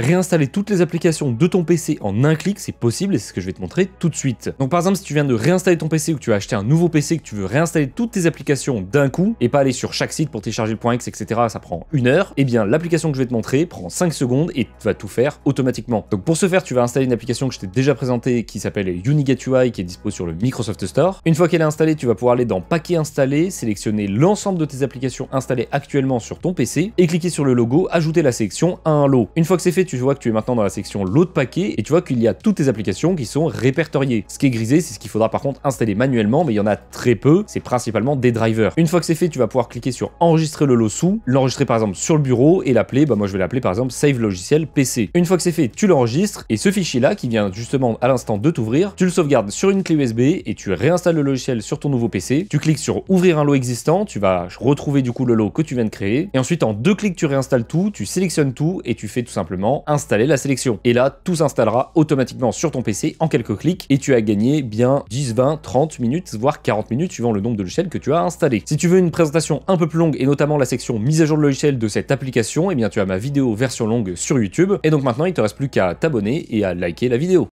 réinstaller toutes les applications de ton PC en un clic, c'est possible et c'est ce que je vais te montrer tout de suite. Donc par exemple, si tu viens de réinstaller ton PC ou que tu as acheté un nouveau PC que tu veux réinstaller toutes tes applications d'un coup et pas aller sur chaque site pour télécharger le etc., ça prend une heure, eh bien l'application que je vais te montrer prend 5 secondes et vas tout faire automatiquement. Donc pour ce faire, tu vas installer une application que je t'ai déjà présentée qui s'appelle Unigate UI qui est dispo sur le Microsoft Store. Une fois qu'elle est installée, tu vas pouvoir aller dans Paquet installé, sélectionner l'ensemble de tes applications installées actuellement sur ton PC et cliquer sur le logo, ajouter la sélection à un lot. Une fois que c'est fait, tu vois que tu es maintenant dans la section lot de paquets et tu vois qu'il y a toutes tes applications qui sont répertoriées. Ce qui est grisé, c'est ce qu'il faudra par contre installer manuellement, mais il y en a très peu, c'est principalement des drivers. Une fois que c'est fait, tu vas pouvoir cliquer sur enregistrer le lot sous, l'enregistrer par exemple sur le bureau et l'appeler, bah moi je vais l'appeler par exemple save logiciel PC. Une fois que c'est fait, tu l'enregistres et ce fichier là qui vient justement à l'instant de t'ouvrir, tu le sauvegardes sur une clé USB et tu réinstalles le logiciel sur ton nouveau PC. Tu cliques sur ouvrir un lot existant, tu vas retrouver du coup le lot que tu viens de créer et ensuite en deux clics tu réinstalles tout, tu sélectionnes tout et tu fais tout simplement installer la sélection. Et là, tout s'installera automatiquement sur ton PC en quelques clics et tu as gagné bien 10, 20, 30 minutes, voire 40 minutes suivant le nombre de logiciels que tu as installé. Si tu veux une présentation un peu plus longue et notamment la section mise à jour de logiciel de cette application, eh bien tu as ma vidéo version longue sur YouTube. Et donc maintenant, il te reste plus qu'à t'abonner et à liker la vidéo.